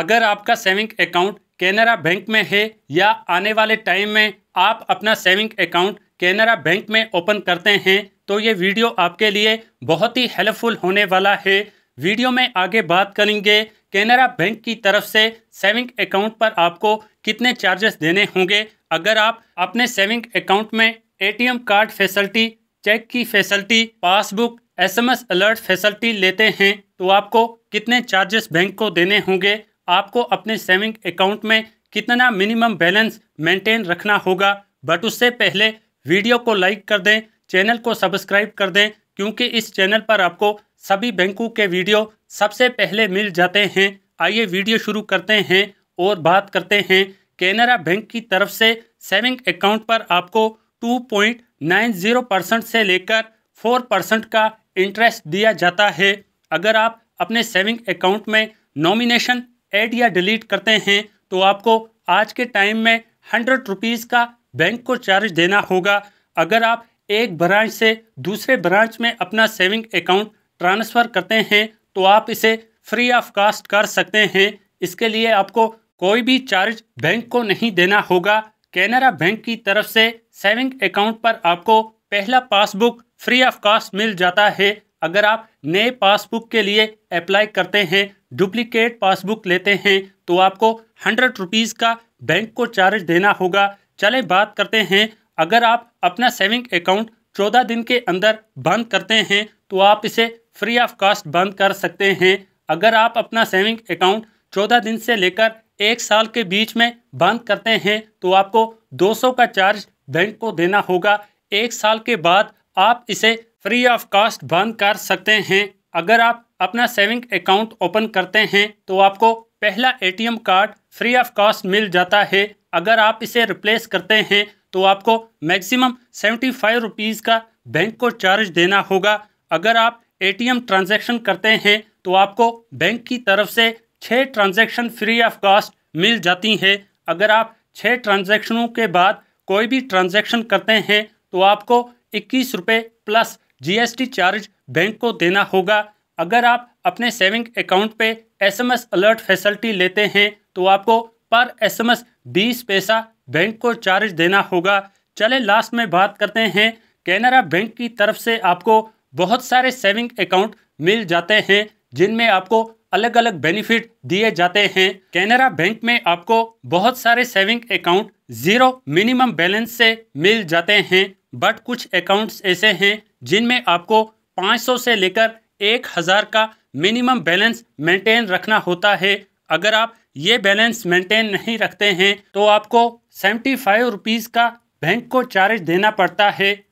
अगर आपका saving account Canara bank में है या आने वाले टाइम में आप अपना सेविंग अकाउंट कैनरा बैंक में ओपन करते हैं तो ये वीडियो आपके लिए बहुत ही हेल्पफुल होने वाला है वीडियो में आगे बात करेंगे कैनरा बैंक की तरफ से सेविंग अकाउंट पर आपको कितने चार्जेस देने होंगे अगर आप अपने सेविंग अकाउंट में एटीएम कार्ड फैसल्टी चेक की facility passbook SMS alert facility लेते हैं तो आपको कितने चार्जेस बैंक को देने होंगे आपको अपने सेविंग अकाउंट में कितना मिनिमम बैलेंस मेंटेन रखना होगा बट उससे पहले वीडियो को लाइक कर दें चैनल को सब्सक्राइब कर दें क्योंकि इस चैनल पर आपको सभी बैंकों के वीडियो सबसे पहले मिल जाते हैं आइए वीडियो शुरू करते हैं और बात करते हैं कैनरा बैंक की तरफ से सेविंग अकाउंट पर आपको 2.90 परसेंट से लेकर 4 परसेंट का इंटरेस्ट दिया जाता है अगर आप अपने सेविंग अकाउंट में नॉमिनेशन ऐड या डिलीट करते हैं तो आपको आज के टाइम में हंड्रेड रुपीज़ का बैंक को चार्ज देना होगा अगर आप एक ब्रांच से दूसरे ब्रांच में अपना सेविंग अकाउंट ट्रांसफ़र करते हैं तो आप इसे फ्री ऑफ कास्ट कर सकते हैं इसके लिए आपको कोई भी चार्ज बैंक को नहीं देना होगा कैनरा बैंक की तरफ से सेविंग अकाउंट पर आपको पहला पासबुक फ्री ऑफ कास्ट मिल जाता है अगर आप नए पासबुक के लिए अप्लाई करते हैं डुप्लीकेट पासबुक लेते हैं तो आपको हंड्रेड रुपीज़ का बैंक को चार्ज देना होगा चले बात करते हैं अगर आप अपना सेविंग अकाउंट चौदह दिन के अंदर बंद करते हैं तो आप इसे फ्री ऑफ कास्ट बंद कर सकते हैं अगर आप अपना सेविंग अकाउंट चौदह दिन से लेकर एक साल के बीच में बंद करते हैं तो आपको 200 का चार्ज बैंक को देना होगा एक साल के बाद आप इसे फ्री ऑफ कॉस्ट बंद कर सकते हैं अगर आप अपना सेविंग अकाउंट ओपन करते हैं तो आपको पहला ATM card free of cost मिल जाता है अगर आप इसे रिप्लेस करते हैं तो आपको मैक्सिमम सेवेंटी फाइव रुपीज़ का बैंक को चार्ज देना होगा अगर आप एटीएम ट्रांजैक्शन करते हैं तो आपको बैंक की तरफ से छः ट्रांजैक्शन फ्री ऑफ कॉस्ट मिल जाती हैं अगर आप छः ट्रांजेक्शनों के बाद कोई भी ट्रांजेक्शन करते हैं तो आपको इक्कीस रुपये प्लस जीएसटी चार्ज बैंक को देना होगा अगर आप अपने सेविंग अकाउंट पे एसएमएस अलर्ट फैसिलिटी लेते हैं तो आपको पर एसएमएस 20 पैसा बैंक को चार्ज देना होगा चले लास्ट में बात करते हैं कैनरा बैंक की तरफ से आपको बहुत सारे सेविंग अकाउंट मिल जाते हैं जिनमें आपको अलग अलग बेनिफिट दिए जाते हैं कैनरा बैंक में आपको बहुत सारे saving account zero minimum balance से मिल जाते हैं बट कुछ अकाउंट्स ऐसे हैं जिनमें आपको 500 से लेकर 1000 का मिनिमम बैलेंस मेंटेन रखना होता है अगर आप ये बैलेंस मेंटेन नहीं रखते हैं तो आपको सेवेंटी फाइव रुपीज़ का बैंक को चार्ज देना पड़ता है